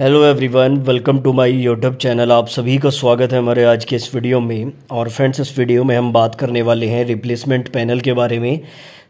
hello everyone welcome to my YouTube channel आप सभी का स्वागत है हमारे आज के इस वीडियो में और फ्रेंड्स इस वीडियो में हम बात करने वाले हैं रिप्लेसमेंट पैनल के बारे में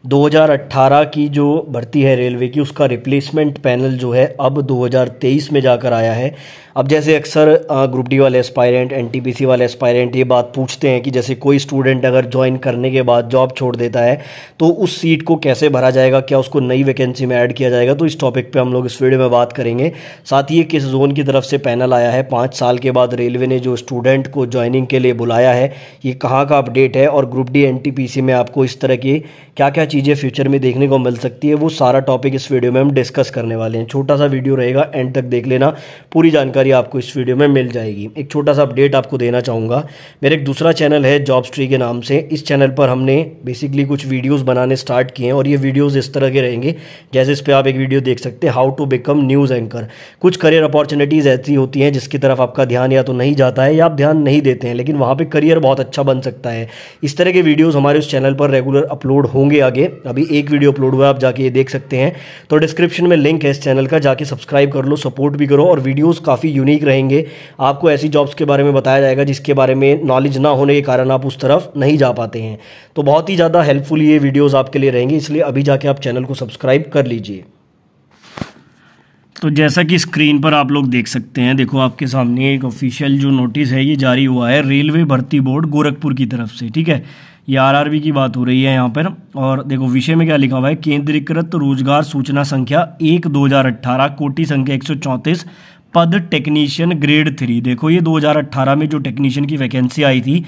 2018 की जो भर्ती है रेलवे की उसका रिप्लेसमेंट पैनल जो है अब 2023 में जाकर आया है अब जैसे अक्सर ग्रुप डी वाले एस्पायरेंट एन वाले एस्पायरेंट ये बात पूछते हैं कि जैसे कोई स्टूडेंट अगर ज्वाइन करने के बाद जॉब छोड़ देता है तो उस सीट को कैसे भरा जाएगा क्या उसको नई वैकेंसी में ऐड किया जाएगा तो इस टॉपिक पर हम लोग इस वीडियो में बात करेंगे साथ ही किस जोन की तरफ से पैनल आया है पाँच साल के बाद रेलवे ने जो स्टूडेंट को ज्वाइनिंग के लिए बुलाया है ये कहाँ का अपडेट है और ग्रुप डी एन में आपको इस तरह की क्या क्या चीज़ें फ्यूचर में देखने को मिल सकती है वो सारा टॉपिक इस वीडियो में हम डिस्कस करने वाले हैं छोटा सा वीडियो रहेगा एंड तक देख लेना पूरी जानकारी आपको इस वीडियो में मिल जाएगी एक छोटा सा अपडेट आपको देना चाहूँगा मेरा एक दूसरा चैनल है जॉब स्ट्री के नाम से इस चैनल पर हमने बेसिकली कुछ वीडियोज़ बनाने स्टार्ट किए हैं और ये वीडियोज़ इस तरह के रहेंगे जैसे इस पर आप एक वीडियो देख सकते हैं how to become news anchor कुछ करियर अपॉर्चुनिटीज़ ऐसी होती हैं जिसकी तरफ आपका ध्यान या तो नहीं जाता है या आप ध्यान नहीं देते हैं लेकिन वहाँ पर करियर बहुत अच्छा बन सकता है इस तरह के वीडियोज़ हमारे उस चैनल पर रेगुलर अपलोड होंगे आगे जाके अभी एक वीडियो अपलोड हुआ है आप जाके ये देख सकते हैं तो डिस्क्रिप्शन में लिंक है इस चैनल का जाके सब्सक्राइब कर लो सपोर्ट भी करो और वीडियोज़ काफ़ी यूनिक रहेंगे आपको ऐसी जॉब्स के बारे में बताया जाएगा जिसके बारे में नॉलेज ना होने के कारण आप उस तरफ नहीं जा पाते हैं तो बहुत ही ज़्यादा हेल्पफुल ये वीडियोज़ आपके लिए रहेंगे इसलिए अभी जाके आप चैनल को सब्सक्राइब कर लीजिए तो जैसा कि स्क्रीन पर आप लोग देख सकते हैं देखो आपके सामने एक ऑफिशियल जो नोटिस है ये जारी हुआ है रेलवे भर्ती बोर्ड गोरखपुर की तरफ से ठीक है ये आरआरबी की बात हो रही है यहाँ पर और देखो विषय में क्या लिखा हुआ है केंद्रीकृत रोजगार सूचना संख्या एक दो हज़ार अट्ठारह कोटि संख्या एक सौ चौंतीस पद टेक्नीशियन ग्रेड थ्री देखो ये 2018 में जो टेक्नीशियन की वैकेंसी आई थी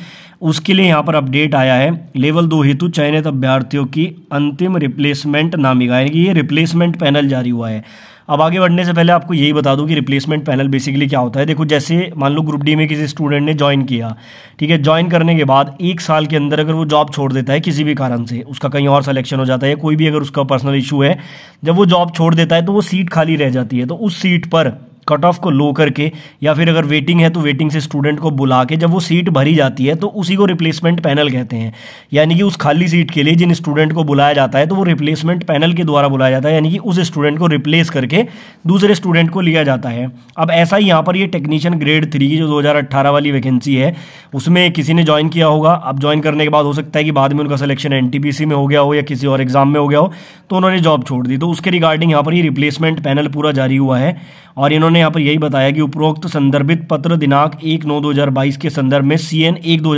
उसके लिए यहाँ पर अपडेट आया है लेवल दो हेतु चयनित अभ्यर्थियों की अंतिम रिप्लेसमेंट नामिका यानी कि ये रिप्लेसमेंट पैनल जारी हुआ है अब आगे बढ़ने से पहले आपको यही बता दूं कि रिप्लेसमेंट पैनल बेसिकली क्या होता है देखो जैसे मान लो ग्रुप डी में किसी स्टूडेंट ने ज्वाइन किया ठीक है ज्वाइन करने के बाद एक साल के अंदर अगर वो जॉब छोड़ देता है किसी भी कारण से उसका कहीं और सलेक्शन हो जाता है कोई भी अगर उसका पर्सनल इशू है जब वो जॉब छोड़ देता है तो वो सीट खाली रह जाती है तो उस सीट पर कट ऑफ को लो करके या फिर अगर वेटिंग है तो वेटिंग से स्टूडेंट को बुला के जब वो सीट भरी जाती है तो उसी को रिप्लेसमेंट पैनल कहते हैं यानी कि उस खाली सीट के लिए जिन स्टूडेंट को बुलाया जाता है तो वो रिप्लेसमेंट पैनल के द्वारा बुलाया जाता है यानी कि उस स्टूडेंट को रिप्लेस करके दूसरे स्टूडेंट को लिया जाता है अब ऐसा ही यहाँ पर ये टेक्नीशियन ग्रेड थ्री की जो दो वाली वैकेंसी है उसमें किसी ने ज्वाइन किया होगा अब ज्वाइन करने के बाद हो सकता है कि बाद में उनका सिलेक्शन एन में हो गया हो या किसी और एग्जाम में हो गया हो तो उन्होंने जॉब छोड़ दी तो उसके रिगार्डिंग यहाँ पर ये रिप्लेसमेंट पैनल पूरा जारी हुआ है और इन्होंने यहाँ पर यही बताया कि उपरोक्त संदर्भित पत्र दिनांक एक नौ दो के संदर्भ में सी एन एक दो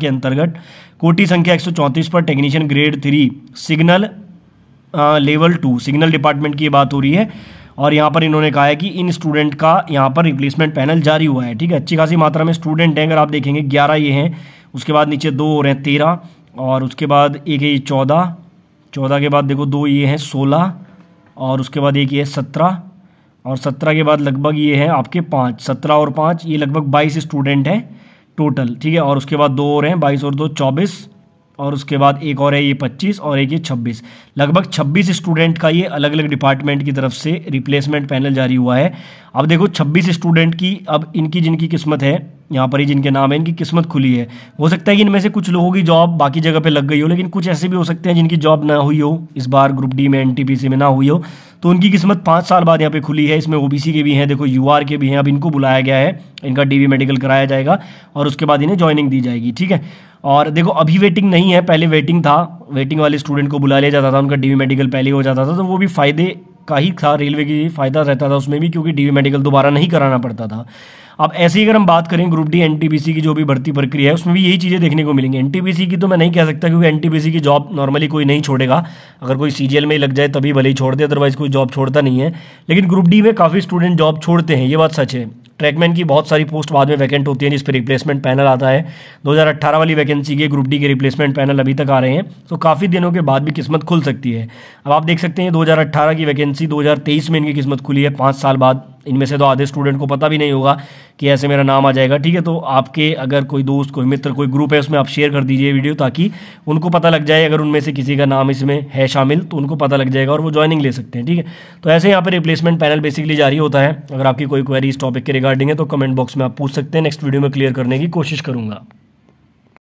के अंतर्गत कोटी संख्या एक पर technician grade three signal level two signal department की बात हो रही है और यहाँ पर इन्होंने कहा है कि इन स्टूडेंट का यहाँ पर रिप्लेसमेंट पैनल जारी हुआ है ठीक है अच्छी खासी मात्रा में स्टूडेंट हैं अगर आप देखेंगे ग्यारह ये हैं उसके बाद नीचे दो हो रहे हैं तेरह और उसके बाद एक है ये चौदह चौदह के बाद देखो दो ये हैं सोलह और उसके बाद एक ये है सत्रह और सत्रह के बाद लगभग ये है आपके पाँच सत्रह और पाँच ये लगभग बाईस स्टूडेंट हैं टोटल ठीक है और उसके बाद दो और हैं बाईस और दो चौबीस और उसके बाद एक और है ये पच्चीस और एक ये छब्बीस लगभग छब्बीस स्टूडेंट का ये अलग अलग डिपार्टमेंट की तरफ से रिप्लेसमेंट पैनल जारी हुआ है अब देखो 26 स्टूडेंट की अब इनकी जिनकी किस्मत है यहाँ पर ही जिनके नाम है इनकी किस्मत खुली है हो सकता है कि इनमें से कुछ लोगों की जॉब बाकी जगह पे लग गई हो लेकिन कुछ ऐसे भी हो सकते हैं जिनकी जॉब ना हुई हो इस बार ग्रुप डी में एनटीपीसी में ना हुई हो तो उनकी किस्मत पाँच साल बाद यहाँ पे खुली है इसमें ओबीसी के भी हैं देखो यू के भी हैं अब इनको बुलाया गया है इनका डी मेडिकल कराया जाएगा और उसके बाद इन्हें ज्वाइनिंग दी जाएगी ठीक है और देखो अभी वेटिंग नहीं है पहले वेटिंग था वेटिंग वाले स्टूडेंट को बुला लिया जाता था उनका डी मेडिकल पहले हो जाता था तो वो भी फ़ायदे का ही था रेलवे की फ़ायदा रहता था उसमें भी क्योंकि डी मेडिकल दोबारा नहीं कराना पड़ता था अब ऐसे ही अगर हम बात करें ग्रुप डी एन की जो भी भर्ती प्रक्रिया है उसमें भी यही चीज़ें देखने को मिलेंगी एन की तो मैं नहीं कह सकता क्योंकि एन की जॉब नॉर्मली कोई नहीं छोड़ेगा अगर कोई सी में लग जाए तभी भले ही छोड़ दे अदरवाइज़ कोई जॉब छोड़ता नहीं है लेकिन ग्रुप डी में काफ़ी स्टूडेंट जॉब छोड़ते हैं ये बात सच है ट्रैकमैन की बहुत सारी पोस्ट बाद में वैकेंट होती है जिस पर रिप्लेसमेंट पैनल आता है 2018 वाली वैकेंसी के ग्रुप डी के रिप्लेसमेंट पैनल अभी तक आ रहे हैं तो काफ़ी दिनों के बाद भी किस्मत खुल सकती है अब आप देख सकते हैं दो की वैकेंसी दो में इनकी किस्मत खुली है पाँच साल बाद इनमें से तो आधे स्टूडेंट को पता भी नहीं होगा कि ऐसे मेरा नाम आ जाएगा ठीक है तो आपके अगर कोई दोस्त कोई मित्र कोई ग्रुप है उसमें आप शेयर कर दीजिए वीडियो ताकि उनको पता लग जाए अगर उनमें से किसी का नाम इसमें है शामिल तो उनको पता लग जाएगा और वो ज्वाइनिंग ले सकते हैं ठीक है तो ऐसे यहाँ पर रिप्लेसमेंट पैनल बेसिकली जारी होता है अगर आपकी कोई क्वेरी इस टॉपिक के रिगार्डिंग है तो कमेंट बॉक्स में आप पूछ सकते हैं नेक्स्ट वीडियो में क्लियर करने की कोशिश करूँगा